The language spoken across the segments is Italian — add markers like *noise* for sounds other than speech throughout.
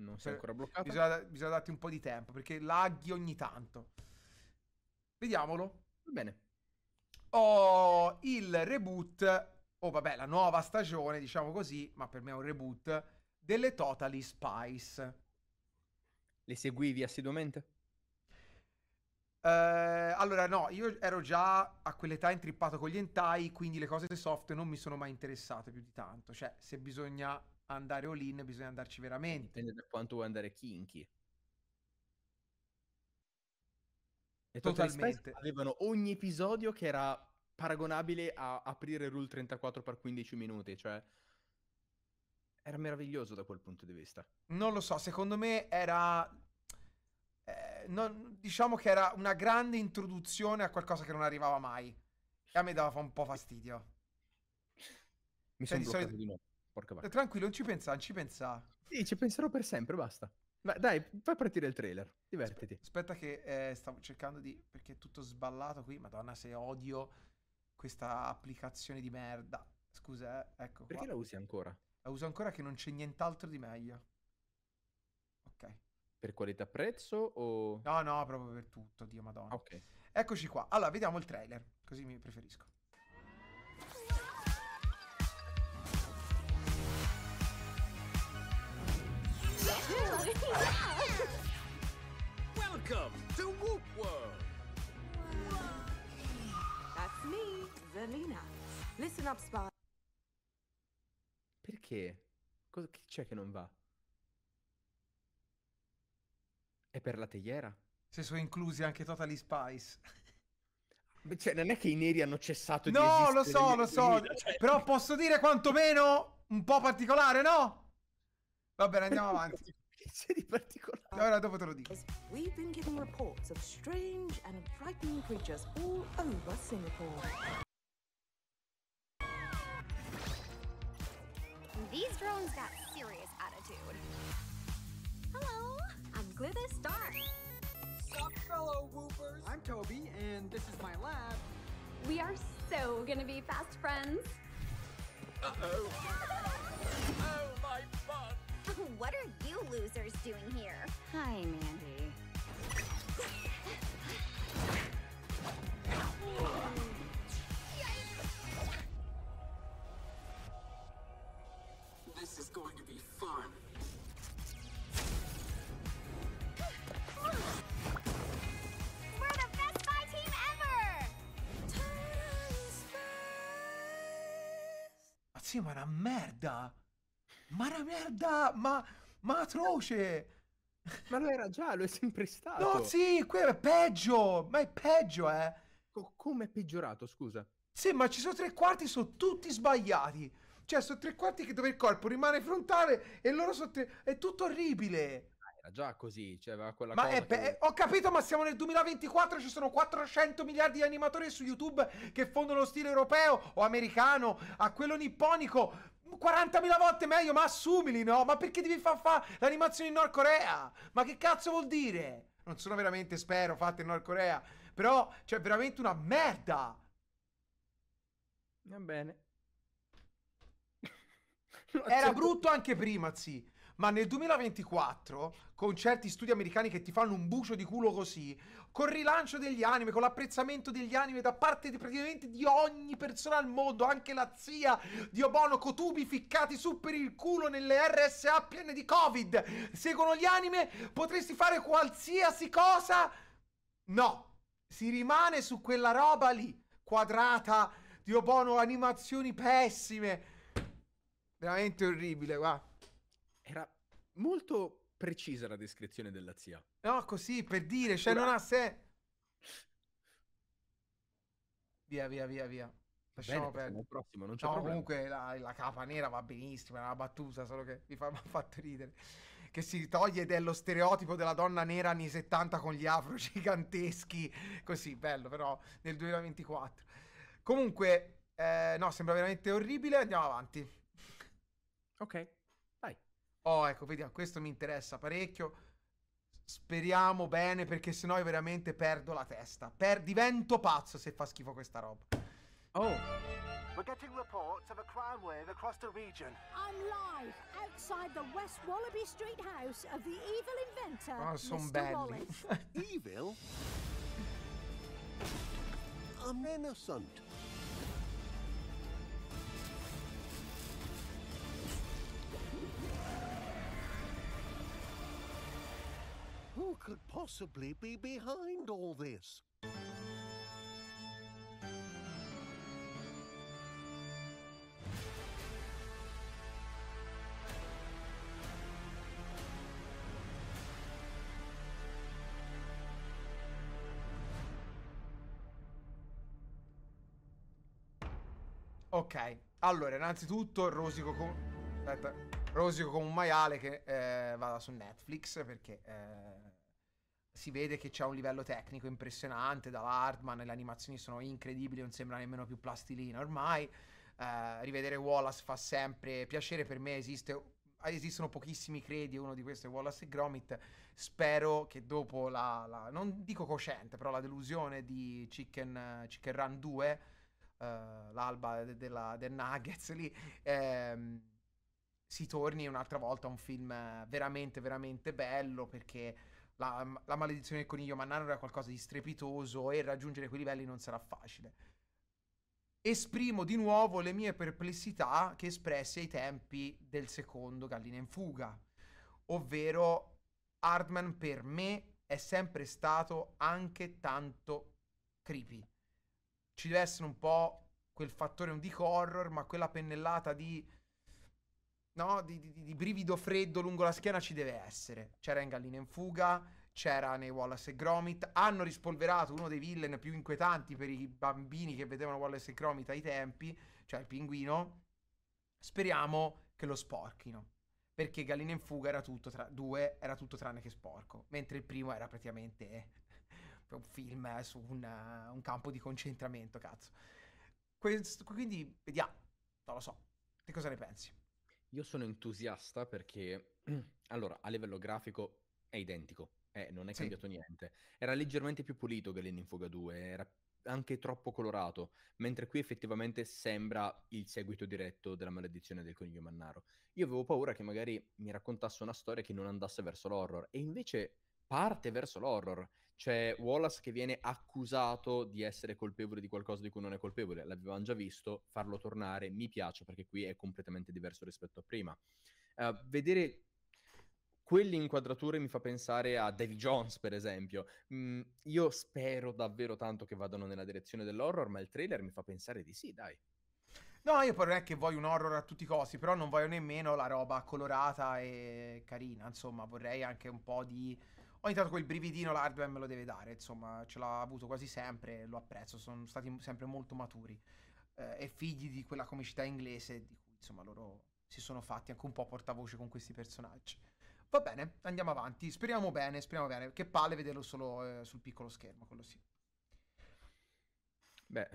Non si è cioè, ancora bloccato. Bisogna, bisogna darti un po' di tempo perché laghi ogni tanto. Vediamolo. Va bene. Oh, il reboot. Oh, vabbè, la nuova stagione, diciamo così, ma per me è un reboot. Delle Totally Spice. Le seguivi assiduamente? Uh, allora, no, io ero già a quell'età intrippato con gli entai, quindi le cose soft non mi sono mai interessate più di tanto. Cioè, se bisogna andare all in, bisogna andarci veramente. Dipende da quanto vuoi andare kinky. E Totalmente. Avevano ogni episodio che era paragonabile a aprire Rule 34 per 15 minuti, cioè era meraviglioso da quel punto di vista. Non lo so, secondo me era eh, non, diciamo che era una grande introduzione a qualcosa che non arrivava mai. E a me dava un po' fastidio. Mi cioè, sono di solito... di nuovo porca eh, vacca. Tranquillo, non ci pensa, non ci pensa. Sì, ci penserò per sempre, basta. Ma dai, fai partire il trailer, divertiti. Aspetta che eh, stavo cercando di... perché è tutto sballato qui, madonna se odio questa applicazione di merda. Scusa, eh, ecco. Perché qua. la usi ancora? La uso ancora che non c'è nient'altro di meglio. Ok. Per qualità prezzo o... No, no, proprio per tutto, Dio madonna. Ok. Eccoci qua. Allora, vediamo il trailer, così mi preferisco. Welcome to Whoop World! That's me, Zelina. Listen up, Spy. Perché? Cosa c'è che non va? È per la teiera? Se sono inclusi anche Totally Spice. cioè, non è che i neri hanno cessato no, di esistere. No, lo so, lo so. Cioè... Però posso dire quantomeno un po' particolare, no? Vabbè, andiamo *laughs* avanti. C'è di particolare. Ora dopo te lo dico. We've been getting reports of strange and frightening creatures all over Singapore. These drones got serious attitude. Hello, I'm Glitter Star. Sup, fellow whoopers? I'm Toby, and this is my lab. We are so gonna be fast friends. Uh-oh. *laughs* oh, my *laughs* what are you losers doing here? Hi, Mandy. This is going to be fun. Sì, ma è una merda! Ma una merda, ma, ma atroce! Ma lo era già, lo è sempre stato. No, sì, qui è peggio, ma è peggio, eh. Co- come è peggiorato, scusa? Sì, ma ci sono tre quarti, sono tutti sbagliati. Cioè, sono tre quarti che dove il corpo rimane frontale e loro sono tre... È tutto orribile. Era già così, cioè aveva quella ma cosa. Ma che... ho capito, ma siamo nel 2024, ci sono 400 miliardi di animatori su YouTube che fondono lo stile europeo o americano a quello nipponico. 40.000 volte meglio, ma assumili, no? Ma perché devi far fare l'animazione in Nord Corea? Ma che cazzo vuol dire? Non sono veramente, spero, fatte in Nord Corea. Però, cioè, veramente una merda. Va bene. *laughs* Era brutto anche prima, sì. Ma nel 2024, con certi studi americani che ti fanno un bucio di culo così, col rilancio degli anime, con l'apprezzamento degli anime da parte di praticamente di ogni persona al mondo, anche la zia di Obono Kotubi ficcati su per il culo nelle RSA piene di Covid. Seguono gli anime, potresti fare qualsiasi cosa? No, si rimane su quella roba lì, quadrata di Obono, animazioni pessime. Veramente orribile, qua. Era molto precisa la descrizione della zia. No, così, per dire, cioè non ha sé. Via, via, via, via. Lasciamo Bene, perdere. Prossimo, non c'è no, comunque la, la, capa nera va benissimo, è una battuta, solo che mi, fa, mi ha fatto ridere. Che si toglie dello stereotipo della donna nera anni 70 con gli afro giganteschi, così, bello però, nel 2024. Comunque, eh, no, sembra veramente orribile, andiamo avanti. Ok. Oh, ecco, vediamo, questo mi interessa parecchio. Speriamo bene, perché sennò io veramente perdo la testa. Per... Divento pazzo se fa schifo questa roba. Oh. We're getting reports of a crime wave across the region. I'm live outside the West Wallaby Street house of the evil inventor, oh, ah, Mr. Belli. Wallace. *laughs* evil? innocent. Who could possibly be behind all this? Ok, allora innanzitutto rosico con... Aspetta, rosico con un maiale che eh, vada su Netflix perché... Eh si vede che c'è un livello tecnico impressionante dall'Hardman, le animazioni sono incredibili, non sembra nemmeno più plastilina ormai. Uh, rivedere Wallace fa sempre piacere per me, esiste, esistono pochissimi credi, uno di questi è Wallace e Gromit. Spero che dopo la, la non dico cosciente, però la delusione di Chicken, Chicken Run 2, uh, eh, l'alba de, de la, del Nuggets lì, ehm, si torni un'altra volta a un film eh, veramente, veramente bello perché la, la, maledizione del coniglio mannaro era qualcosa di strepitoso e raggiungere quei livelli non sarà facile. Esprimo di nuovo le mie perplessità che espresse ai tempi del secondo Gallina in fuga, ovvero Hardman per me è sempre stato anche tanto creepy. Ci deve essere un po' quel fattore di horror, ma quella pennellata di no? Di, di, di, brivido freddo lungo la schiena ci deve essere. C'era in Gallina in fuga, c'era nei Wallace e Gromit. Hanno rispolverato uno dei villain più inquietanti per i bambini che vedevano Wallace e Gromit ai tempi, cioè il pinguino. Speriamo che lo sporchino. Perché Gallina in fuga era tutto, tra- due, era tutto tranne che sporco. Mentre il primo era praticamente *laughs* un film su un, uh, un campo di concentramento, cazzo. Quest- quindi vediamo, non lo so. Che cosa ne pensi? Io sono entusiasta perché, *clears throat* allora, a livello grafico è identico, eh, non è sì. cambiato niente. Era leggermente più pulito che in Fuga 2, era anche troppo colorato, mentre qui effettivamente sembra il seguito diretto della maledizione del coniglio Mannaro. Io avevo paura che magari mi raccontasse una storia che non andasse verso l'horror, e invece parte verso l'horror c'è Wallace che viene accusato di essere colpevole di qualcosa di cui non è colpevole, l'avevamo già visto, farlo tornare mi piace perché qui è completamente diverso rispetto a prima. Uh, vedere quelle inquadrature mi fa pensare a Davy Jones, per esempio. Mm, io spero davvero tanto che vadano nella direzione dell'horror, ma il trailer mi fa pensare di sì, dai. No, io però non è che voglio un horror a tutti i costi, però non voglio nemmeno la roba colorata e carina, insomma, vorrei anche un po' di ogni tanto quel brividino l'hardware me lo deve dare, insomma, ce l'ha avuto quasi sempre, lo apprezzo, sono stati sempre molto maturi eh, e figli di quella comicità inglese di cui, insomma, loro si sono fatti anche un po' portavoce con questi personaggi. Va bene, andiamo avanti, speriamo bene, speriamo bene, che palle vederlo solo eh, sul piccolo schermo, quello sì. Beh,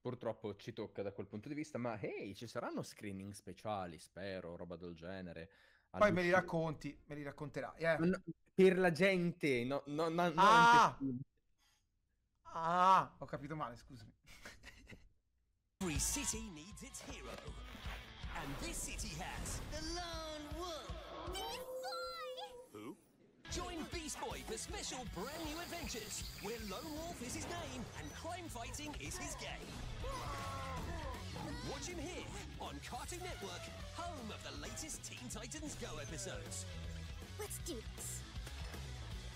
purtroppo ci tocca da quel punto di vista, ma hey, ci saranno screening speciali, spero, roba del genere. Poi me li racconti, me li racconterai. Eh. No, Per la gente, no, no, no, ah! ah, ho capito male, scusami. Every city needs its hero. And this city has the lone wolf. Beast Boy! Who? Join Beast Boy for special brand new adventures where Lone Wolf is his name and crime fighting is his game. Watch him here on Cartoon Network, home of the latest Teen Titans Go episodes. Let's do this.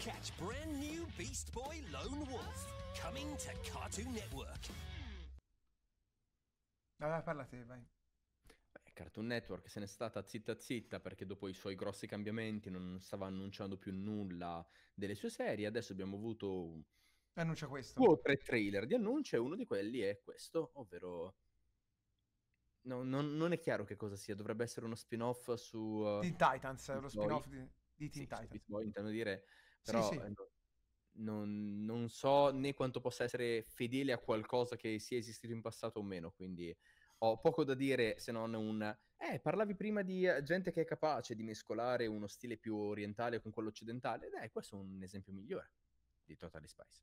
Catch brand new Beast Boy Lone Wolf. Coming to Cartoon Network. Allora, parlate, vai. Cartoon Network se n'è stata zitta zitta perché dopo i suoi grossi cambiamenti non stava annunciando più nulla delle sue serie. Adesso abbiamo avuto Annuncia questo. Due o tre trailer di annuncio e uno di quelli è questo, ovvero... No, non, non, è chiaro che cosa sia, dovrebbe essere uno spin-off su... Uh, Teen Titans, lo spin-off di, di Teen sì, Titans. Boy, intendo dire, però sì, sì. Eh, non, non, so né quanto possa essere fedele a qualcosa che sia esistito in passato o meno, quindi ho poco da dire se non un... Eh, parlavi prima di eh, gente che è capace di mescolare uno stile più orientale con quello occidentale, ed questo è un esempio migliore di Totally Spice.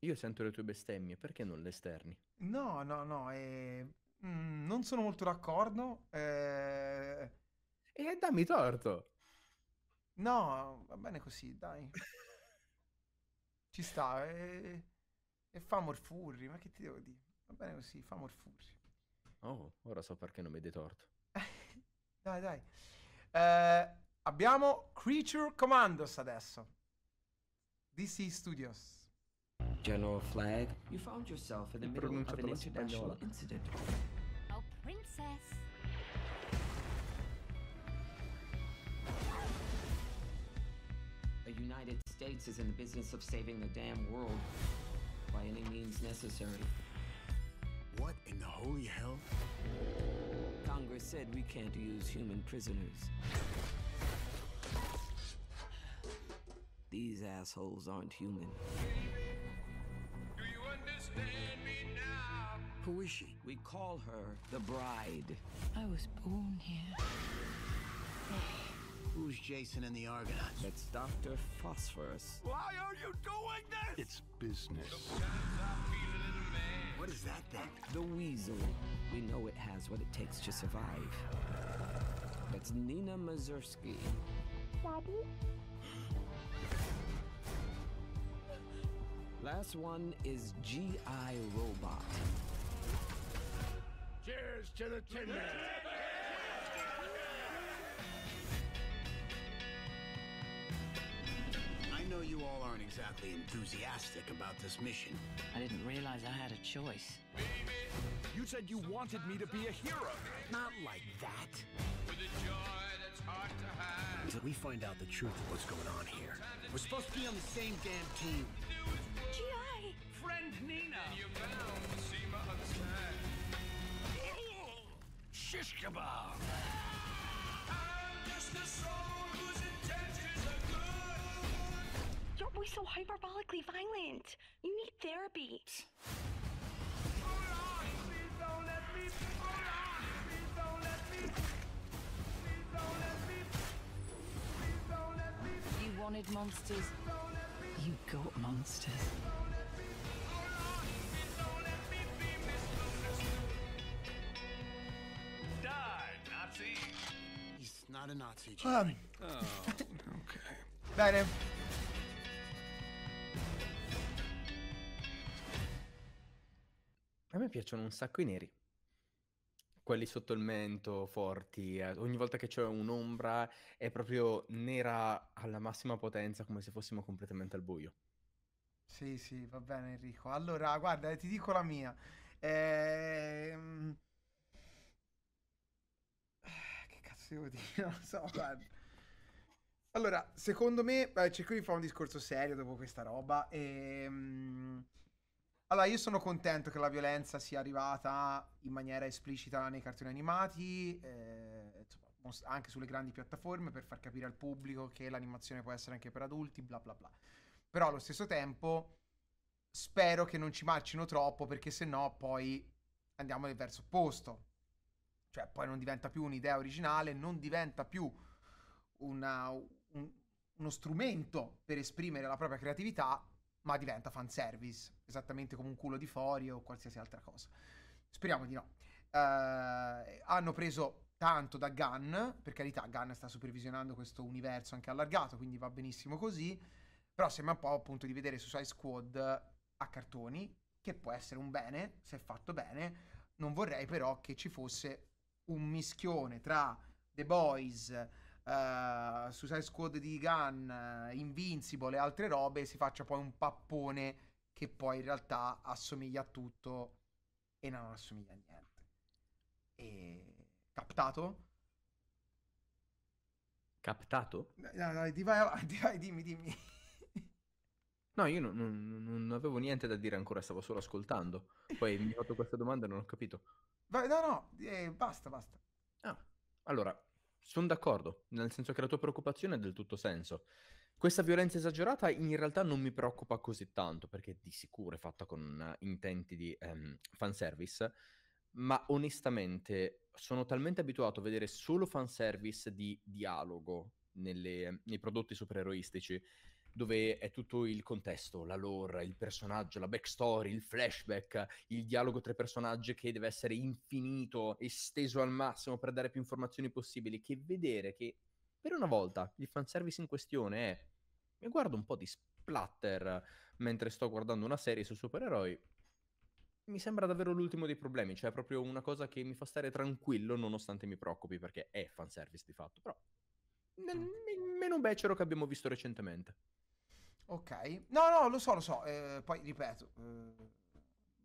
Io sento le tue bestemmie, perché non le esterni? No, no, no, eh, mm, non sono molto d'accordo. Eh, e dammi torto. No, va bene così, dai. *laughs* Ci sta. E, e fa Morfurri, ma che ti devo dire? Va bene così, fa Morfurri. Oh, ora so perché non mi dai torto. *laughs* dai, dai. Eh, abbiamo Creature Commandos adesso. DC Studios. General Flag, you found yourself in the middle of an international incident. Oh, princess. The United States is in the business of saving the damn world by any means necessary. What in the holy hell? Congress said we can't use human prisoners. These assholes aren't human. Who is she? We call her the bride. I was born here. Who's Jason and the Argonauts? It's Dr. Phosphorus. Why are you doing this? It's business. What is that thing? The weasel. We know it has what it takes to survive. That's Nina Mazursky. Daddy? Last one is G.I. Robot. Cheers to the tin all aren't exactly enthusiastic about this mission. I didn't realize I had a choice. Baby. You said you wanted me to be a hero. Not like that. Until we find out the truth of what's going on here. We're supposed to be on the same damn team. G.I. Friend Nina. Shish kebab. always so hyperbolically violent? You need therapy. You wanted monsters. You got monsters. Die, Nazi. He's not a Nazi. Um. oh. okay. Bye, him. piacciono un sacco i neri. Quelli sotto il mento, forti. Eh. Ogni volta che c'è un'ombra è proprio nera alla massima potenza, come se fossimo completamente al buio. Sì, sì, va bene Enrico. Allora, guarda, eh, ti dico la mia. Ehm... *sighs* Che cazzo devo dire? *laughs* Non so, guarda. Allora, secondo me, eh, cerco di fare un discorso serio dopo questa roba. Ehm... Allora, io sono contento che la violenza sia arrivata in maniera esplicita nei cartoni animati, eh, anche sulle grandi piattaforme, per far capire al pubblico che l'animazione può essere anche per adulti, bla bla bla. Però allo stesso tempo spero che non ci marcino troppo, perché se no poi andiamo nel verso opposto. Cioè, poi non diventa più un'idea originale, non diventa più una, un, uno strumento per esprimere la propria creatività, ma diventa fanservice, esattamente come un culo di Forio o qualsiasi altra cosa. Speriamo di no. Uh, hanno preso tanto da Gunn, per carità, Gunn sta supervisionando questo universo anche allargato, quindi va benissimo così, però sembra un po' appunto di vedere Suicide Squad a cartoni, che può essere un bene, se fatto bene, non vorrei però che ci fosse un mischione tra The Boys, uh, eh, Suicide Squad di Gun, uh, eh, Invincible e altre robe, si faccia poi un pappone che poi in realtà assomiglia a tutto e non assomiglia a niente. E... Captato? Captato? Dai, no, di vai avanti, *laughs* vai, dimmi, dimmi. No, io non, non, non, avevo niente da dire ancora, stavo solo ascoltando. Poi mi hai fatto questa domanda e non ho capito. Vai, no, no, eh, basta, basta. Ah, allora, sono d'accordo, nel senso che la tua preoccupazione ha del tutto senso. Questa violenza esagerata in realtà non mi preoccupa così tanto, perché di sicuro è fatta con eh, intenti di um, fanservice, ma onestamente sono talmente abituato a vedere solo fanservice di dialogo nelle, nei prodotti supereroistici dove è tutto il contesto, la lore, il personaggio, la backstory, il flashback, il dialogo tra i personaggi che deve essere infinito, esteso al massimo per dare più informazioni possibili, che vedere che per una volta il fanservice in questione è mi guardo un po' di splatter mentre sto guardando una serie su supereroi, mi sembra davvero l'ultimo dei problemi, cioè è proprio una cosa che mi fa stare tranquillo nonostante mi preoccupi perché è fanservice di fatto, però nel, meno becero che abbiamo visto recentemente. Ok, no, no, lo so, lo so, eh, poi ripeto, eh,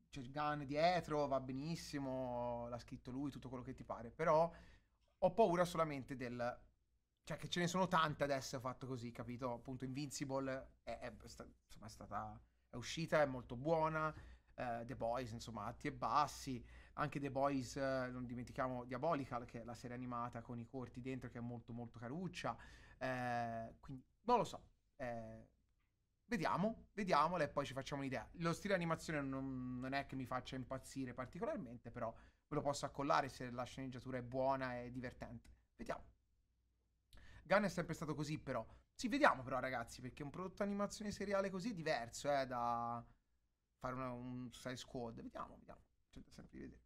c'è Gun dietro, va benissimo, l'ha scritto lui, tutto quello che ti pare, però ho paura solamente del... Cioè che ce ne sono tante adesso fatto così, capito? Appunto Invincible è, è, sta, insomma, è stata... è uscita, è molto buona, eh, The Boys, insomma, atti e bassi, anche The Boys, eh, non dimentichiamo Diabolical, che è la serie animata con i corti dentro, che è molto molto caruccia, eh, quindi non lo so. Eh, Vediamo, vediamola e poi ci facciamo un'idea. Lo stile animazione non, non, è che mi faccia impazzire particolarmente, però ve lo posso accollare se la sceneggiatura è buona e divertente. Vediamo. Gun è sempre stato così, però. Sì, vediamo però, ragazzi, perché un prodotto animazione seriale così è diverso, eh, da fare una, un side squad. Vediamo, vediamo. C'è da sempre vedere.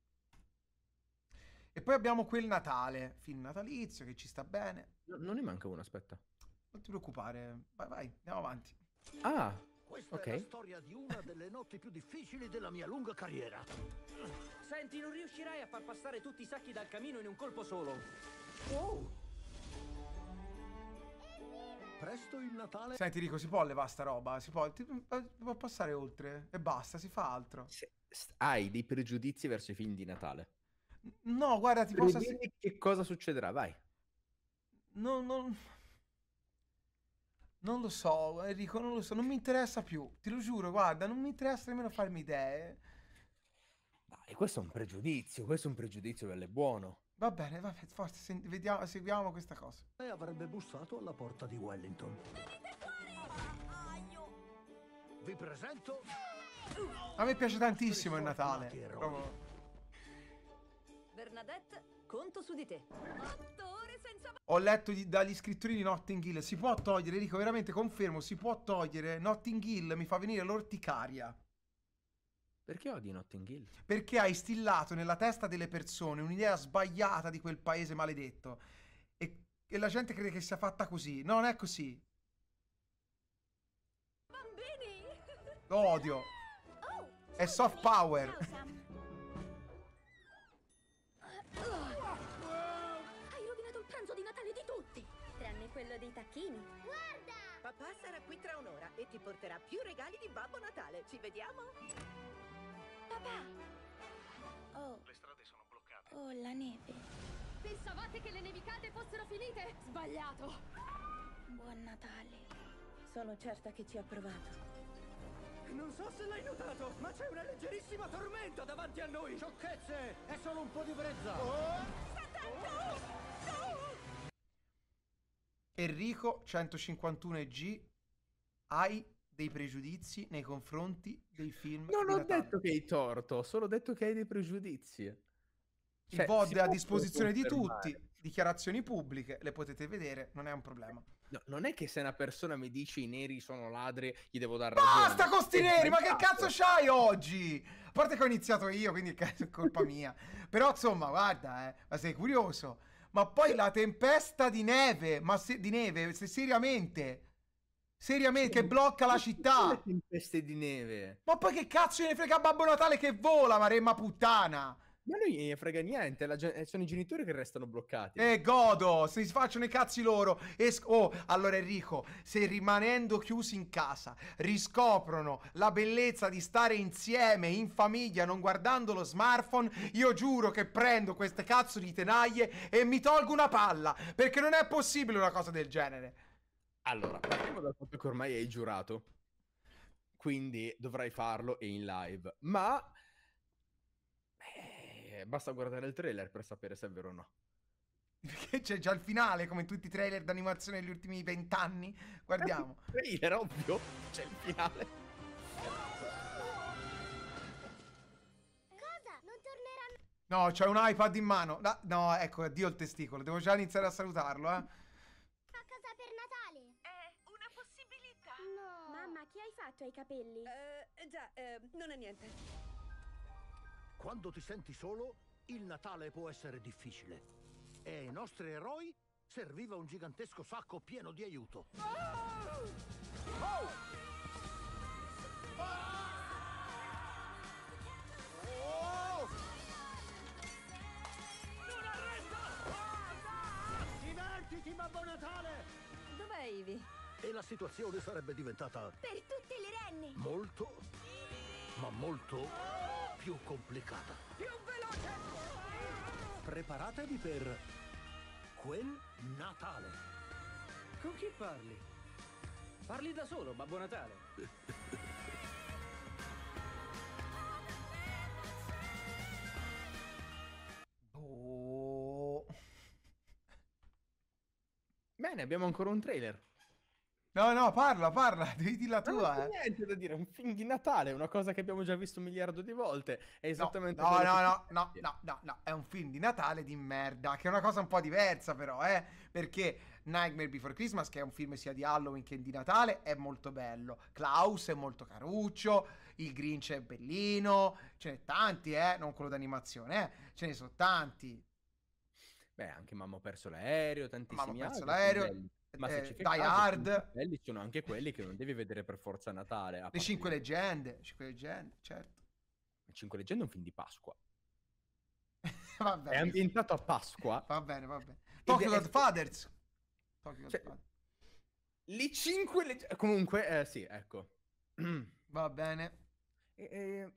E poi abbiamo quel Natale, film natalizio, che ci sta bene. No, non ne manca uno, aspetta. Non ti preoccupare, vai, vai, andiamo avanti. Ah, Questa ok. è la storia di una delle notti più difficili della mia lunga carriera. Senti, non riuscirai a far passare tutti i sacchi dal camino in un colpo solo. Oh! Presto il Natale. Senti, Rico, si può levare sta roba? Si può, ti, può passare oltre e basta, si fa altro. Se, hai dei pregiudizi verso i film di Natale. No, guarda, ti posso... Che cosa succederà, vai. No, no, non lo so, Enrico, non lo so, non mi interessa più, te lo giuro, guarda, non mi interessa nemmeno farmi idee. E questo è un pregiudizio, questo è un pregiudizio bello e buono. Va bene, va bene, forse se- vediamo, seguiamo questa cosa. Lei avrebbe bussato alla porta di Wellington. Vi presento A me piace tantissimo il Natale. Bernadette Conto su di te. Otto senza... Ho letto di, dagli scrittori di Notting Hill. Si può togliere, dico veramente confermo, si può togliere. Notting Hill mi fa venire l'orticaria. Perché odi Notting Hill? Perché hai stillato nella testa delle persone un'idea sbagliata di quel paese maledetto. E, e la gente crede che sia fatta così. non è così. Bambini! Lo odio. *laughs* Oh, è soft power. Ciao, quello dei tacchini. Guarda! Papà sarà qui tra un'ora e ti porterà più regali di Babbo Natale. Ci vediamo? Papà! Oh. Le strade sono bloccate. Oh, la neve. Pensavate che le nevicate fossero finite? Sbagliato! Buon Natale. Sono certa che ci ha provato. Non so se l'hai notato, ma c'è una leggerissima tormenta davanti a noi! Sciocchezze! È solo un po' di brezza! Oh! Sta Enrico 151G, hai dei pregiudizi nei confronti dei film. Non ho detto che hai torto, ho solo detto che hai dei pregiudizi. Cioè, il VOD è a disposizione di tutti, dichiarazioni pubbliche, le potete vedere, non è un problema. No, non è che se una persona mi dice i neri sono ladri, gli devo dare ragione. Basta con sti neri, ma che cazzo c'hai oggi? A parte che ho iniziato io, quindi *laughs* è colpa mia. Però insomma, guarda, eh, ma sei curioso. Ma poi la tempesta di neve, ma se, di neve, se seriamente. Seriamente, che blocca la città. tempeste di neve. Ma poi che cazzo ne frega Babbo Natale che vola, maremma puttana? Ma noi ne frega niente, gen- sono i genitori che restano bloccati. E godo, se si facciano i cazzi loro. Es- oh, allora Enrico, se rimanendo chiusi in casa riscoprono la bellezza di stare insieme in famiglia non guardando lo smartphone, io giuro che prendo queste cazzo di tenaglie e mi tolgo una palla, perché non è possibile una cosa del genere. Allora, partiamo dal fatto che ormai hai giurato, quindi dovrai farlo e in live, ma eh, basta guardare il trailer per sapere se è vero o no. Perché c'è già il finale, come tutti i trailer d'animazione degli ultimi vent'anni. Guardiamo. È *laughs* trailer, ovvio. C'è il finale. Cosa? Non torneranno... No, c'è un iPad in mano. No, no, ecco, addio il testicolo. Devo già iniziare a salutarlo, eh. A casa per Natale. Eh, una possibilità. No. Mamma, che hai fatto ai capelli? Eh, già, eh, non è niente. Quando ti senti solo, il Natale può essere difficile. E ai nostri eroi serviva un gigantesco sacco pieno di aiuto. Oh! Oh! Non arresta! Divertiti, Babbo Natale! Dov'è Ivy? E la situazione sarebbe diventata... Per tutte le renne! Molto ma molto più complicata. Più veloce! Preparatevi per quel Natale. Con chi parli? Parli da solo, Babbo Natale. Boh. Bene, abbiamo ancora un trailer. No, no, parla, parla, *laughs* devi dire la tua. Non eh. niente da dire, un film di Natale, una cosa che abbiamo già visto un miliardo di volte. È esattamente No, no, no, no, no, no, no, è un film di Natale di merda, che è una cosa un po' diversa però, eh, perché Nightmare Before Christmas, che è un film sia di Halloween che di Natale, è molto bello. Klaus è molto caruccio, il Grinch è bellino, ce n'è tanti, eh, non quello d'animazione, eh, ce ne sono tanti. Beh, anche Mamma ha perso l'aereo, tantissimi Mamma ha perso l'aereo ma eh, se ci Die Hard. Belli sono anche quelli che non devi vedere per forza a Natale. A Le Cinque Leggende, Cinque Leggende, certo. Le Cinque Leggende è un film di Pasqua. *laughs* va bene. È ambientato a Pasqua. va bene, va bene. Tokyo Godfathers. È... Tokyo cioè, Godfathers. Le Cinque Leggende... Comunque, eh, sì, ecco. *clears throat* va bene. E, e,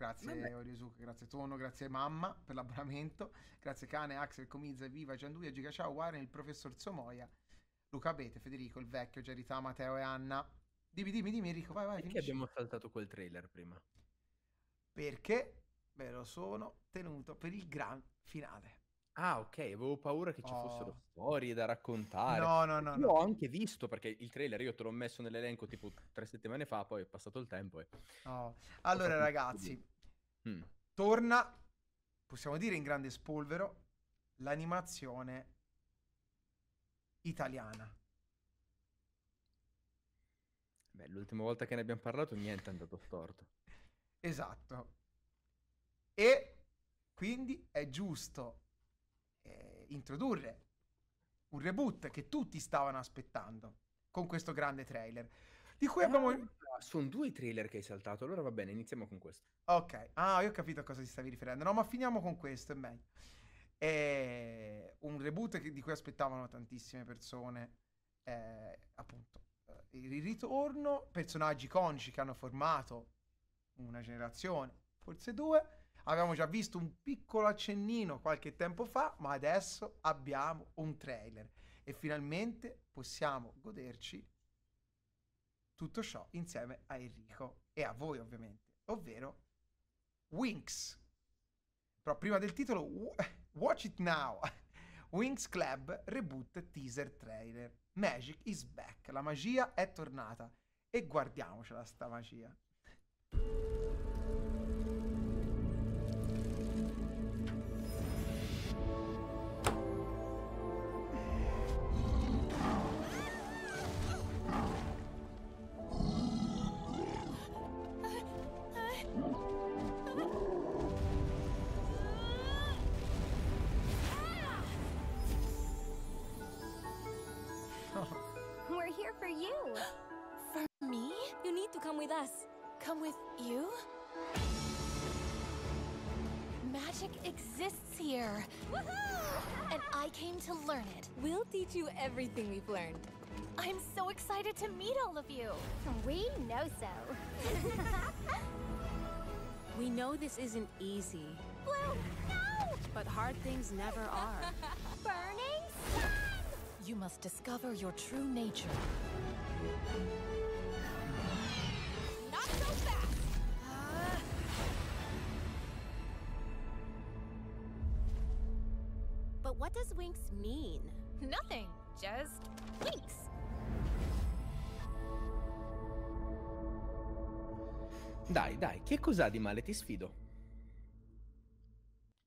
Grazie Vabbè. Oriosuke, grazie Tono, grazie mamma per l'abbonamento, grazie Cane, Axel, Comizza, Viva, Gianduia, Giga Ciao, Warren, il professor Somoia, Luca Bete, Federico, il vecchio, Gerita, Matteo e Anna. Dimmi, dimmi, dimmi Enrico, vai, vai. Perché finisci. abbiamo saltato quel trailer prima? Perché me lo sono tenuto per il gran finale. Ah, ok, avevo paura che ci oh. fossero storie da raccontare. No, no, no. L'ho no. anche visto, perché il trailer io te l'ho messo nell'elenco tipo tre settimane fa, poi è passato il tempo e... Oh. Allora ragazzi, Mm. Torna, possiamo dire in grande spolvero, l'animazione italiana. Beh, l'ultima volta che ne abbiamo parlato niente è andato storto. *laughs* Esatto. E quindi è giusto eh, introdurre un reboot che tutti stavano aspettando con questo grande trailer, di cui ah. abbiamo sono due trailer che hai saltato, allora va bene, iniziamo con questo. Ok, ah, io ho capito a cosa ti stavi riferendo. No, ma finiamo con questo, è meglio. È eh, un reboot che, di cui aspettavano tantissime persone, è, eh, appunto, eh, il ritorno, personaggi conici che hanno formato una generazione, forse due. Avevamo già visto un piccolo accennino qualche tempo fa, ma adesso abbiamo un trailer e finalmente possiamo goderci tutto ciò insieme a Enrico e a voi ovviamente, ovvero Winx. Però prima del titolo, Watch It Now! *laughs* Winx Club Reboot Teaser Trailer. Magic is back, la magia è tornata. E guardiamocela sta magia. teach you everything we've learned. I'm so excited to meet all of you. We know so. *laughs* we know this isn't easy. Blue, no! But hard things never are. *laughs* Burning sun! You must discover your true nature. Ah. But what does Winx mean? just links. Dai, dai, che cos'ha di male? Ti sfido.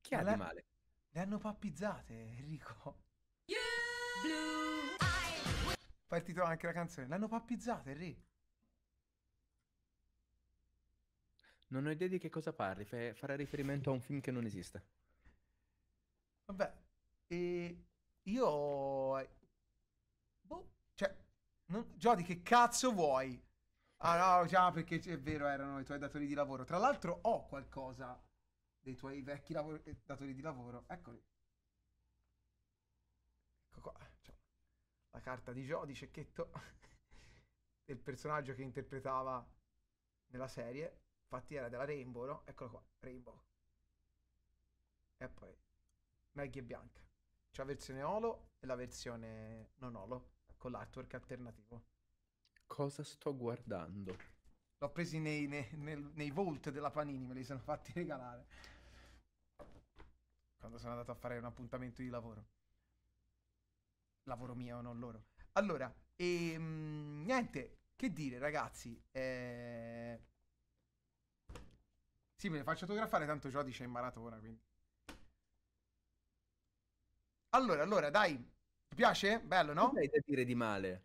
Che Ma ha la... di male? Le hanno pappizzate, Enrico. Yeah! Partito anche la canzone. Le hanno pappizzate, Enrico. Non ho idea di che cosa parli, F- farà riferimento a un film che non esiste. Vabbè, e io non... Jody, che cazzo vuoi? Ah no, già perché è vero, erano i tuoi datori di lavoro. Tra l'altro ho qualcosa dei tuoi vecchi lavori... Eh, datori di lavoro. Eccoli. Ecco qua. Cioè, la carta di Jody, cecchetto, *laughs* del personaggio che interpretava nella serie. Infatti era della Rainbow, no? Eccolo qua, Rainbow. E poi Maggie e Bianca. C'è la versione Olo e la versione non Olo con l'artwork alternativo. Cosa sto guardando? L'ho presi nei, nei, nel, nei vault della Panini, me li sono fatti regalare. Quando sono andato a fare un appuntamento di lavoro. Lavoro mio, non loro. Allora, e, ehm, mh, niente, che dire ragazzi. Eh... Sì, me le faccio fotografare, tanto Jody c'è in maratona, quindi. Allora, allora, dai. Ti piace? Bello, no? Cosa hai da dire di male?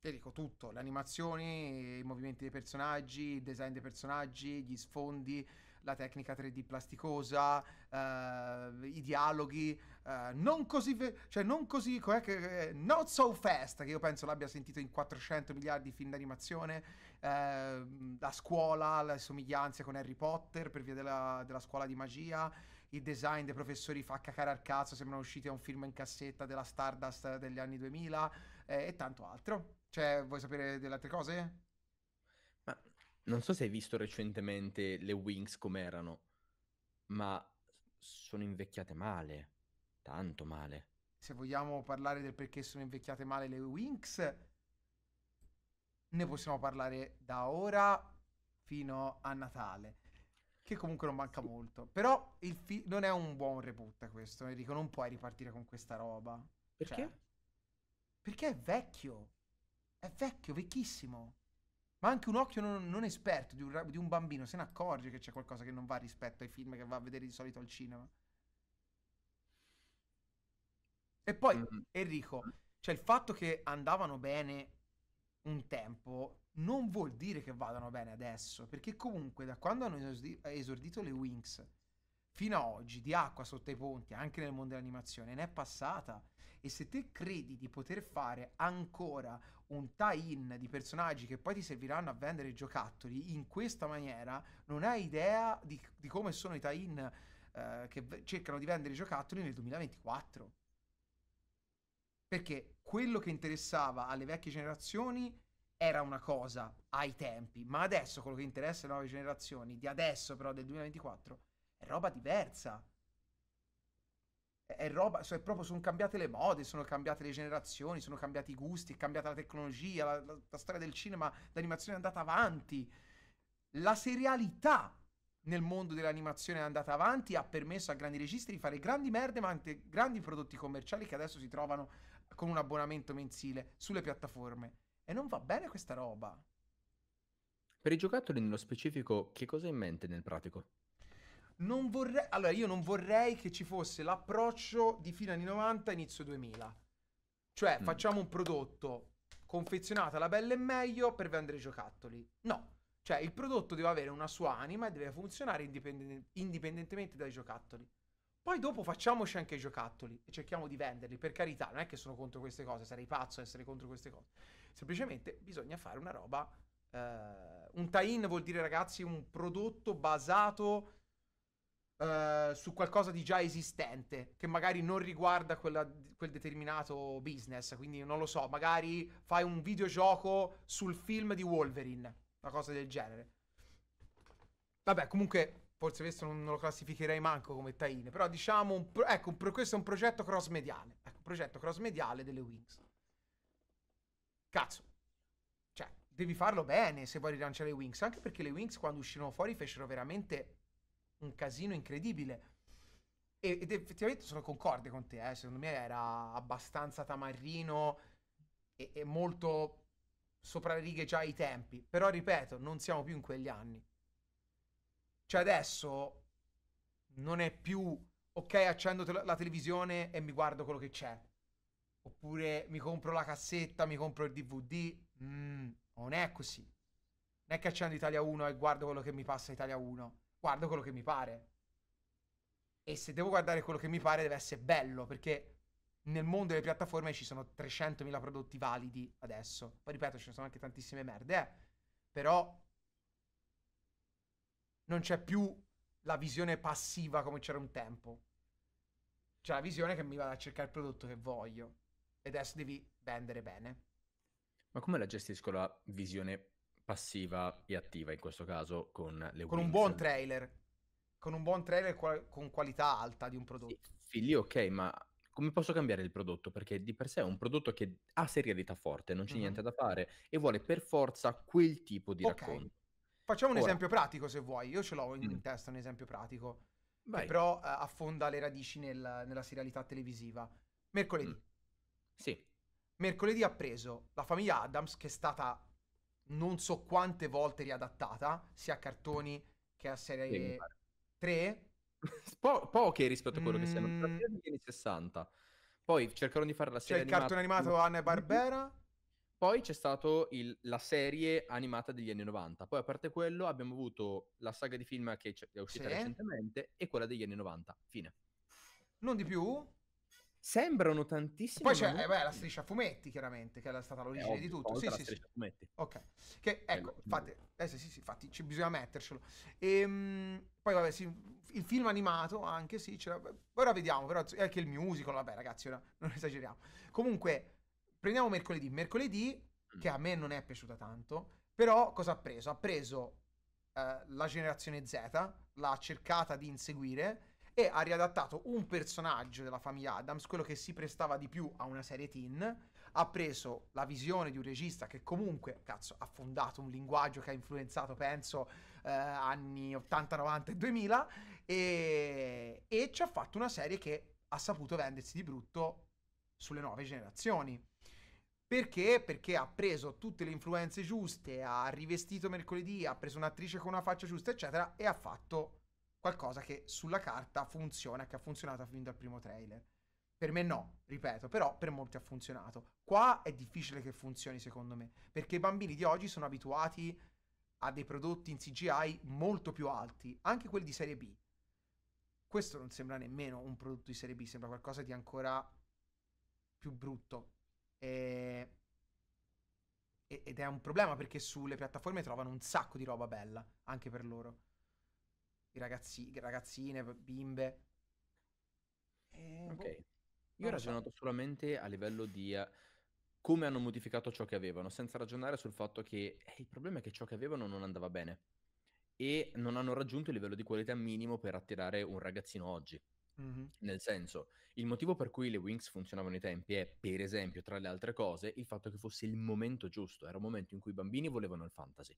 Te dico tutto, le animazioni, i movimenti dei personaggi, il design dei personaggi, gli sfondi, la tecnica 3D plasticosa, eh, i dialoghi, eh, non così, ve- cioè non così, co- eh, not so fast, che io penso l'abbia sentito in 400 miliardi di film d'animazione, la eh, scuola, le somiglianze con Harry Potter per via della, della scuola di magia, il design dei professori fa cacare al cazzo, sembrano usciti da un film in cassetta della Stardust degli anni 2000 eh, e tanto altro. Cioè, vuoi sapere delle altre cose? Ma non so se hai visto recentemente le Wings com'erano, ma sono invecchiate male, tanto male. Se vogliamo parlare del perché sono invecchiate male le Wings, ne possiamo parlare da ora fino a Natale. Che comunque non manca sì. molto. Però fi- non è un buon reboot questo, Enrico. Eh, non puoi ripartire con questa roba. Perché? Cioè, perché è vecchio. È vecchio, vecchissimo. Ma anche un occhio non, non esperto di un, di un, bambino se ne accorge che c'è qualcosa che non va rispetto ai film che va a vedere di solito al cinema. E poi, mm-hmm. Enrico, cioè il fatto che andavano bene un tempo non vuol dire che vadano bene adesso, perché comunque da quando hanno esordito le Wings fino a oggi di acqua sotto i ponti, anche nel mondo dell'animazione, ne è passata. E se te credi di poter fare ancora un tie-in di personaggi che poi ti serviranno a vendere giocattoli in questa maniera, non hai idea di, di come sono i tie-in eh, che v- cercano di vendere giocattoli nel 2024. Perché quello che interessava alle vecchie generazioni era una cosa ai tempi, ma adesso quello che interessa alle nuove generazioni, di adesso però del 2024, è roba diversa. È roba, cioè proprio sono cambiate le mode, sono cambiate le generazioni, sono cambiati i gusti, è cambiata la tecnologia, la, la, la storia del cinema, l'animazione è andata avanti. La serialità nel mondo dell'animazione è andata avanti ha permesso a grandi registi di fare grandi merde ma anche grandi prodotti commerciali che adesso si trovano con un abbonamento mensile sulle piattaforme. E non va bene questa roba. Per i giocattoli nello specifico, che cosa hai in mente nel pratico? Non vorrei... Allora, io non vorrei che ci fosse l'approccio di fine anni 90, inizio 2000. Cioè, mm. facciamo un prodotto confezionato alla bella e meglio per vendere giocattoli. No. Cioè, il prodotto deve avere una sua anima e deve funzionare indipenden- indipendentemente dai giocattoli. Poi dopo facciamoci anche i giocattoli e cerchiamo di venderli, per carità, non è che sono contro queste cose, sarei pazzo essere contro queste cose. Semplicemente bisogna fare una roba... Eh, un tie-in vuol dire ragazzi un prodotto basato eh, su qualcosa di già esistente, che magari non riguarda quella, quel determinato business, quindi non lo so, magari fai un videogioco sul film di Wolverine, una cosa del genere. Vabbè, comunque Forse questo non lo classificherei manco come Taine, però diciamo, un pro- ecco, un pro- questo è un progetto cross-mediale. Ecco, un progetto cross-mediale delle Wings. Cazzo. Cioè, devi farlo bene se vuoi rilanciare le Wings, anche perché le Wings quando uscirono fuori fecero veramente un casino incredibile. E, ed effettivamente sono concorde con te, eh. secondo me era abbastanza tamarrino e, e molto sopra le righe già ai tempi. Però ripeto, non siamo più in quegli anni. Cioè adesso non è più ok, accendo te- la televisione e mi guardo quello che c'è. Oppure mi compro la cassetta, mi compro il DVD. Mm, non è così. Non è che accendo Italia 1 e guardo quello che mi passa Italia 1. Guardo quello che mi pare. E se devo guardare quello che mi pare deve essere bello, perché nel mondo delle piattaforme ci sono 300.000 prodotti validi adesso. Poi ripeto, ci sono anche tantissime merde, eh. Però non c'è più la visione passiva come c'era un tempo. C'è la visione che mi vado a cercare il prodotto che voglio. E adesso devi vendere bene. Ma come la gestisco la visione passiva e attiva in questo caso con le Con wins? un buon trailer. Con un buon trailer qual- con qualità alta di un prodotto. Sì, lì ok, ma come posso cambiare il prodotto? Perché di per sé è un prodotto che ha serialità forte, non c'è mm-hmm. niente da fare e vuole per forza quel tipo di okay. racconto. Facciamo un Ora. esempio pratico se vuoi, io ce l'ho in, mm. testa un esempio pratico, che però eh, affonda le radici nel, nella serialità televisiva. Mercoledì. Mm. Sì. Mercoledì ha preso la famiglia Adams che è stata non so quante volte riadattata, sia a cartoni che a serie 3. *laughs* Po- poche rispetto a quello mm. che siano Tra gli anni 60. Poi cercarono di fare la serie C'è cioè, il cartone animato Anna e Barbera. Poi c'è stata la serie animata degli anni 90, poi a parte quello abbiamo avuto la saga di film che è uscita sì. recentemente e quella degli anni 90, fine. Non di più? Sembrano tantissimi. Poi c'è eh, beh, la striscia a fumetti, chiaramente, che è stata eh, l'origine ovvio, di tutto. Sì, sì, sì. Fumetti. Ok. Che, ecco, infatti, eh, sì, sì, infatti ci bisogna mettercelo. Ehm, poi, vabbè, sì, il film animato anche, sì. Ora vediamo, però è anche il musical, vabbè, ragazzi, ora non esageriamo. Comunque, Prendiamo mercoledì. Mercoledì, mm. che a me non è piaciuta tanto, però cosa ha preso? Ha preso eh, la generazione Z, l'ha cercata di inseguire e ha riadattato un personaggio della famiglia Adams, quello che si prestava di più a una serie teen, ha preso la visione di un regista che comunque, cazzo, ha fondato un linguaggio che ha influenzato, penso, eh, anni 80, 90 e 2000 e, e ci ha fatto una serie che ha saputo vendersi di brutto sulle nuove generazioni. Perché? Perché ha preso tutte le influenze giuste, ha rivestito mercoledì, ha preso un'attrice con una faccia giusta, eccetera, e ha fatto qualcosa che sulla carta funziona, che ha funzionato fin dal primo trailer. Per me no, ripeto, però per molti ha funzionato. Qua è difficile che funzioni secondo me, perché i bambini di oggi sono abituati a dei prodotti in CGI molto più alti, anche quelli di serie B. Questo non sembra nemmeno un prodotto di serie B, sembra qualcosa di ancora più brutto, Ehm, e... Ed è un problema perché sulle piattaforme trovano un sacco di roba bella, anche per loro. Ragazzi, ragazzine, bimbe. E... Eh, boh, ok. Io ho ragionato so. solamente a livello di eh, come hanno modificato ciò che avevano, senza ragionare sul fatto che eh, il problema è che ciò che avevano non andava bene e non hanno raggiunto il livello di qualità minimo per attirare un ragazzino oggi. Mm-hmm. Nel senso, il motivo per cui le Wings funzionavano ai tempi è, per esempio, tra le altre cose, il fatto che fosse il momento giusto. Era un momento in cui i bambini volevano il fantasy.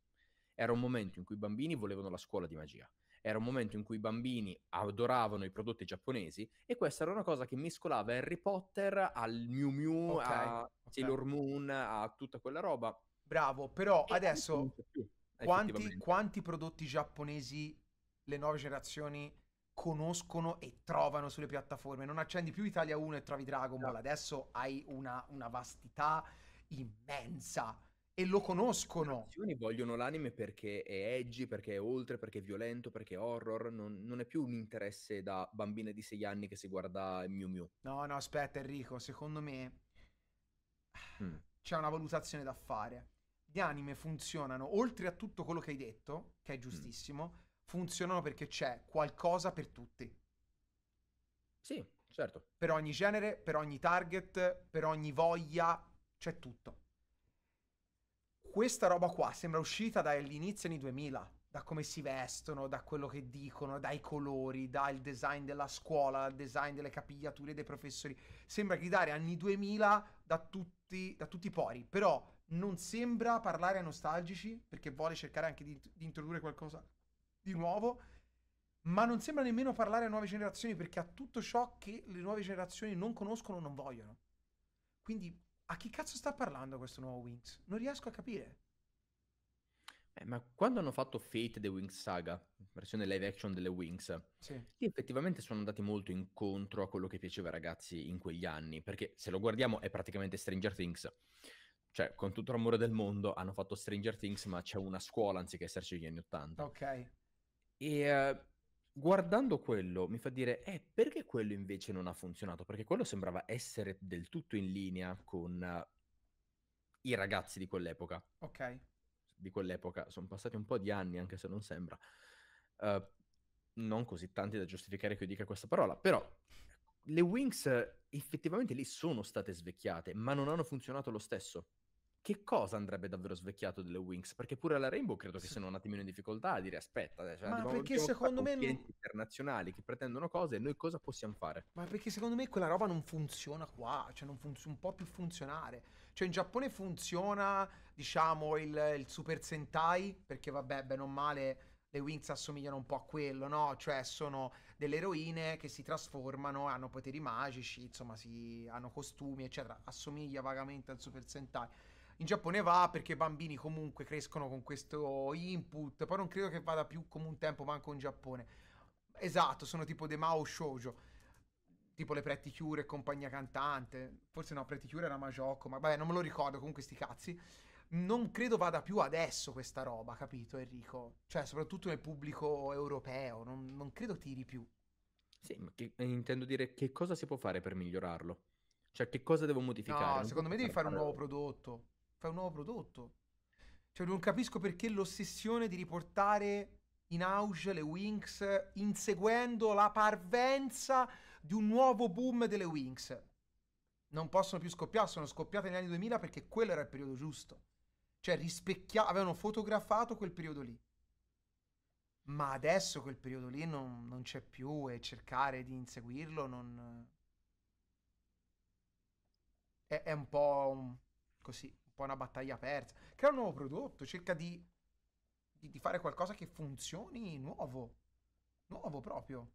Era un momento in cui i bambini volevano la scuola di magia. Era un momento in cui i bambini adoravano i prodotti giapponesi e questa era una cosa che mescolava Harry Potter al Mew Mew, okay, a okay. Sailor Moon, a tutta quella roba. Bravo, però e adesso più, quanti, quanti prodotti giapponesi le nuove generazioni conoscono e trovano sulle piattaforme. Non accendi più Italia 1 e trovi Dragon Ball, adesso hai una, una vastità immensa e lo conoscono. Le vogliono l'anime perché è edgy, perché è oltre, perché è violento, perché è horror. Non, non è più un interesse da bambina di 6 anni che si guarda Miu Miu. No, no, aspetta Enrico, secondo me mm. c'è una valutazione da fare. Gli anime funzionano, oltre a tutto quello che hai detto, che è mm. giustissimo, mm funzionano perché c'è qualcosa per tutti. Sì, certo. Per ogni genere, per ogni target, per ogni voglia, c'è tutto. Questa roba qua sembra uscita dall'inizio anni 2000, da come si vestono, da quello che dicono, dai colori, dal design della scuola, dal design delle capigliature dei professori. Sembra gridare anni 2000 da tutti, da tutti i pori, però non sembra parlare a nostalgici perché vuole cercare anche di, di introdurre qualcosa di nuovo, ma non sembra nemmeno parlare a nuove generazioni perché ha tutto ciò che le nuove generazioni non conoscono o non vogliono. Quindi a chi cazzo sta parlando questo nuovo Wings? Non riesco a capire. Eh, ma quando hanno fatto Fate The Wings Saga, versione live action delle Wings, sì. effettivamente sono andati molto incontro a quello che piaceva ai ragazzi in quegli anni, perché se lo guardiamo è praticamente Stranger Things. Cioè, con tutto l'amore del mondo hanno fatto Stranger Things, ma c'è una scuola anziché esserci negli anni 80. Ok. E ehm, guardando quello mi fa dire, eh, perché quello invece non ha funzionato? Perché quello sembrava essere del tutto in linea con uh, i ragazzi di quell'epoca. Ok. Di quell'epoca, sono passati un po' di anni, anche se non sembra. Uh, non così tanti da giustificare che io dica questa parola, però le Wings effettivamente lì sono state svecchiate, ma non hanno funzionato lo stesso che cosa andrebbe davvero svecchiato delle Wings? Perché pure alla Rainbow credo che sì. siano un attimino in difficoltà a dire aspetta, cioè, ma perché secondo me non... internazionali che pretendono cose e noi cosa possiamo fare? Ma perché secondo me quella roba non funziona qua, cioè non funziona un po' più funzionare. Cioè in Giappone funziona, diciamo, il, il Super Sentai, perché vabbè, bene o male le Wings assomigliano un po' a quello, no? Cioè sono delle eroine che si trasformano, hanno poteri magici, insomma, si, hanno costumi, eccetera. Assomiglia vagamente al Super Sentai in Giappone va perché i bambini comunque crescono con questo input, però non credo che vada più come un tempo manco in Giappone. Esatto, sono tipo dei Mao Shoujo tipo le Pretty Cure e compagnia cantante, forse no, Pretty Cure era Majoko, ma vabbè, non me lo ricordo, comunque sti cazzi. Non credo vada più adesso questa roba, capito Enrico? Cioè, soprattutto nel pubblico europeo, non, non credo tiri più. Sì, ma che, eh, intendo dire che cosa si può fare per migliorarlo? Cioè, che cosa devo modificare? No, secondo me devi fare un nuovo prodotto fai un nuovo prodotto. Cioè non capisco perché l'ossessione di riportare in auge le Wings inseguendo la parvenza di un nuovo boom delle Wings. Non possono più scoppiare, sono scoppiate negli anni 2000 perché quello era il periodo giusto. Cioè rispecchia- avevano fotografato quel periodo lì. Ma adesso quel periodo lì non, non c'è più e cercare di inseguirlo non... è, è un po' così, un po' una battaglia persa. Crea un nuovo prodotto, cerca di, di, di fare qualcosa che funzioni nuovo, nuovo proprio.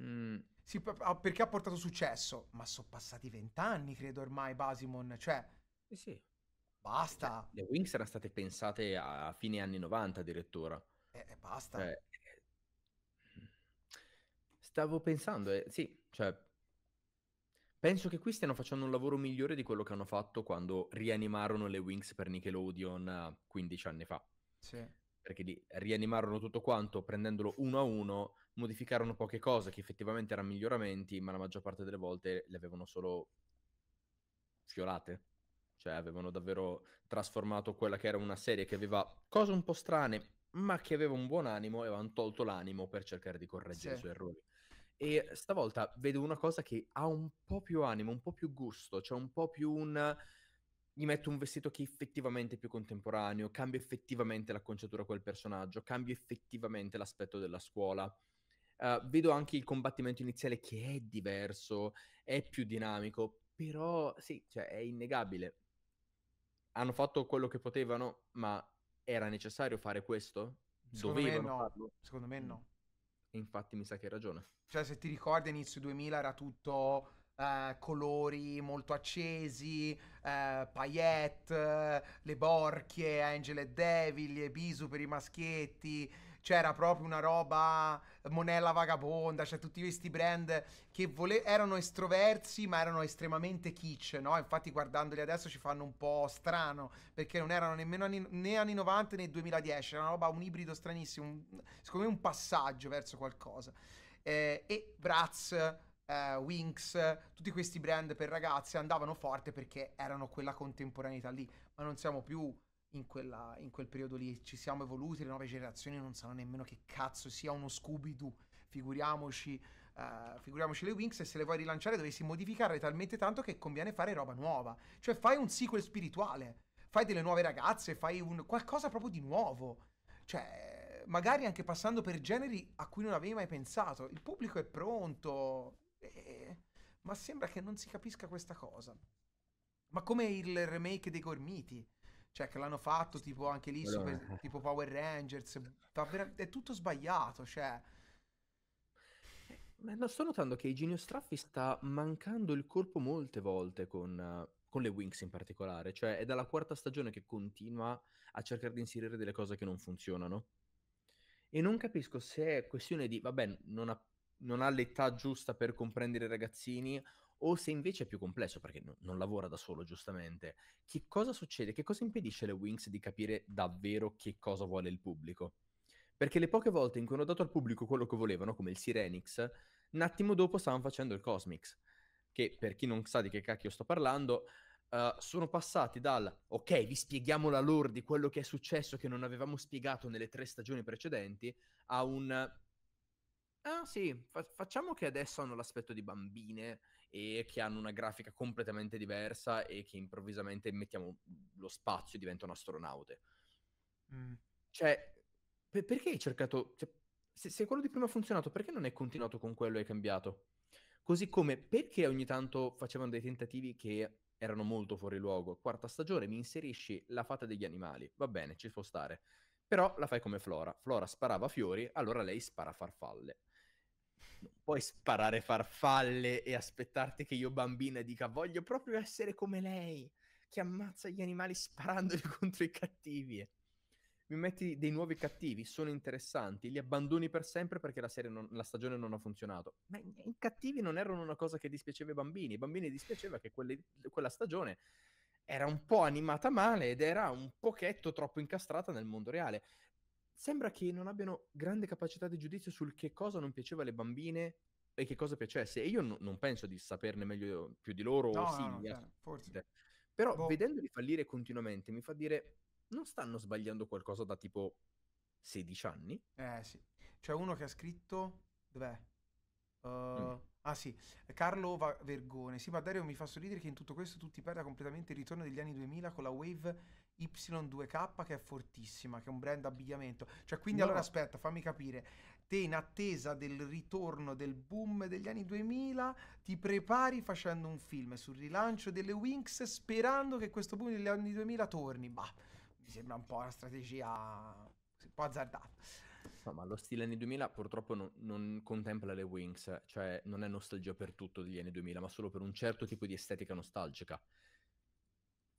Mm. Sì, perché ha portato successo? Ma sono passati vent'anni, credo ormai, Basimon, cioè... Eh sì. Basta. Cioè, le Wings erano state pensate a fine anni 90 addirittura. E eh, eh, basta. Cioè, eh, stavo pensando, eh, sì, cioè Penso che qui stiano facendo un lavoro migliore di quello che hanno fatto quando rianimarono le Wings per Nickelodeon 15 eh, anni fa. Sì. Perché lì rianimarono tutto quanto, prendendolo uno a uno, modificarono poche cose che effettivamente erano miglioramenti, ma la maggior parte delle volte le avevano solo fiorate. Cioè avevano davvero trasformato quella che era una serie che aveva cose un po' strane, ma che aveva un buon animo e avevano tolto l'animo per cercare di correggere sì. i suoi errori. E stavolta vedo una cosa che ha un po' più animo, un po' più gusto, cioè un po' più un gli metto un vestito che è effettivamente più contemporaneo, cambio effettivamente l'acconciatura a quel personaggio, cambio effettivamente l'aspetto della scuola. Uh, vedo anche il combattimento iniziale che è diverso, è più dinamico, però sì, cioè, è innegabile. Hanno fatto quello che potevano, ma era necessario fare questo? Secondo Dovevano me no. Farlo. Secondo me mm. no. E infatti mi sa che hai ragione. Cioè, se ti ricordi, inizio 2000 era tutto eh, colori molto accesi, eh, paillette, le borchie, Angel e Devil, e Bisu per i maschietti, c'era proprio una roba monella vagabonda, cioè tutti questi brand che vole- erano estroversi ma erano estremamente kitsch, no? Infatti guardandoli adesso ci fanno un po' strano, perché non erano nemmeno anni- né anni 90 né 2010, era una roba, un ibrido stranissimo, un, secondo me un passaggio verso qualcosa. Eh, e Bratz... Uh, Winx, tutti questi brand per ragazze andavano forte perché erano quella contemporaneità lì, ma non siamo più in, quella, in, quel periodo lì ci siamo evoluti, le nuove generazioni non sanno nemmeno che cazzo sia uno Scooby-Doo, figuriamoci, uh, figuriamoci le Wings e se le vuoi rilanciare dovresti modificarle talmente tanto che conviene fare roba nuova, cioè fai un sequel spirituale, fai delle nuove ragazze, fai un, qualcosa proprio di nuovo, cioè magari anche passando per generi a cui non avevi mai pensato, il pubblico è pronto, eh, ma sembra che non si capisca questa cosa. Ma come il remake dei Gormiti, cioè, che l'hanno fatto tipo anche lì, allora... super, eh. tipo Power Rangers. È tutto sbagliato, cioè. Ma sto notando che Genio Straffi sta mancando il colpo molte volte con, con le Wings in particolare. Cioè, è dalla quarta stagione che continua a cercare di inserire delle cose che non funzionano. E non capisco se è questione di, vabbè, non ha, non ha l'età giusta per comprendere i ragazzini o se invece è più complesso perché no, non lavora da solo giustamente, che cosa succede? Che cosa impedisce alle Wings di capire davvero che cosa vuole il pubblico? Perché le poche volte in cui hanno dato al pubblico quello che volevano, come il Sirenix, un attimo dopo stavano facendo il Cosmix, che per chi non sa di che cacchio sto parlando, Uh, sono passati dal ok, vi spieghiamo la lore di quello che è successo che non avevamo spiegato nelle tre stagioni precedenti, a un ah sì, fa- facciamo che adesso hanno l'aspetto di bambine e che hanno una grafica completamente diversa e che improvvisamente mettiamo lo spazio e diventano astronaute. Mm. Cioè, per- perché hai cercato... Cioè, se-, se quello di prima ha funzionato, perché non hai continuato con quello e hai cambiato? Così come perché ogni tanto facevano dei tentativi che erano molto fuori luogo. Quarta stagione mi inserisci la fata degli animali. Va bene, ci può stare. Però la fai come Flora. Flora sparava fiori, allora lei spara farfalle puoi sparare farfalle e aspettarti che io bambina dica voglio proprio essere come lei, che ammazza gli animali sparandoli *laughs* contro i cattivi. Mi metti dei nuovi cattivi, sono interessanti, li abbandoni per sempre perché la, non, la stagione non ha funzionato. Ma i cattivi non erano una cosa che dispiaceva ai bambini, i bambini dispiaceva che quelle, quella stagione era un po' animata male ed era un pochetto troppo incastrata nel mondo reale sembra che non abbiano grande capacità di giudizio sul che cosa non piaceva alle bambine e che cosa piacesse. E io no, non penso di saperne meglio più di loro no, o simili. No, eh, cioè, forse. Però boh. vedendoli fallire continuamente mi fa dire, non stanno sbagliando qualcosa da tipo 16 anni? Eh sì. C'è uno che ha scritto... Dov'è? Uh... Mm. Eh, ah sì, Carlo va- Vergone. Sì, ma Dario mi fa sorridere che in tutto questo tu ti perda completamente il ritorno degli anni 2000 con la wave Y2K che è fortissima, che è un brand abbigliamento. Cioè, quindi no. allora aspetta, fammi capire. Te in attesa del ritorno del boom degli anni 2000 ti prepari facendo un film sul rilancio delle Winx sperando che questo boom degli anni 2000 torni. Bah, mi sembra un po' una strategia un po' azzardata. No, ma lo stile anni 2000 purtroppo non, non, contempla le Wings, cioè non è nostalgia per tutto degli anni 2000, ma solo per un certo tipo di estetica nostalgica.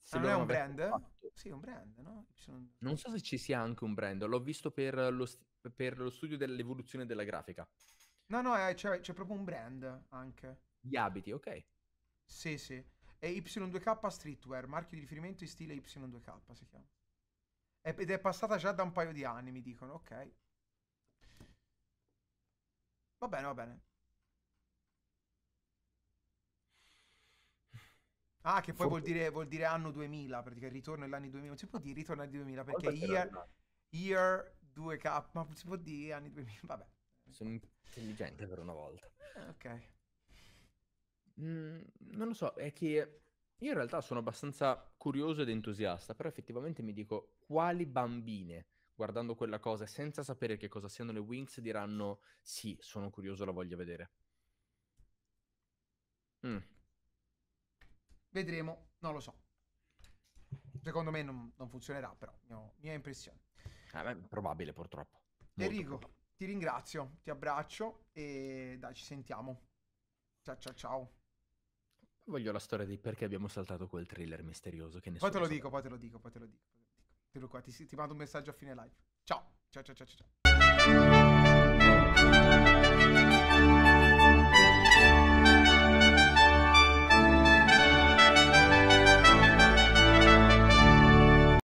Se non è un brand? Fatto. Sì, è un brand, no? Sono... Non so se ci sia anche un brand, l'ho visto per lo, st- per lo studio dell'evoluzione della grafica. No, no, è, eh, c'è, c'è, proprio un brand anche. Gli abiti, ok. Sì, sì. È Y2K Streetwear, marchio di riferimento in stile Y2K si chiama. È, ed è passata già da un paio di anni, mi dicono, ok. Va bene, va bene. Ah, che poi For... vuol, dire, vuol dire, anno 2000, perché ritorno negli anni 2000. Non si può dire ritorno agli 2000 perché year, year 2K, ma si può dire anni 2000, vabbè. Sono intelligente per una volta. Eh, ok. Mm, non lo so, è che io in realtà sono abbastanza curioso ed entusiasta, però effettivamente mi dico quali bambine guardando quella cosa e senza sapere che cosa siano le Wings diranno sì, sono curioso, la voglio vedere. Mm. Vedremo, non lo so. Secondo me non, non funzionerà, però, mio, mia impressione. Eh, probabile, purtroppo. Molto Enrico, purtroppo. ti ringrazio, ti abbraccio e dai, ci sentiamo. Ciao, ciao, ciao. Voglio la storia di perché abbiamo saltato quel thriller misterioso che nessuno... Poi te lo dico, poi te lo dico, poi te lo dico. Te lo dico. ti, ti mando un messaggio a fine live. ciao, ciao, ciao, ciao. ciao.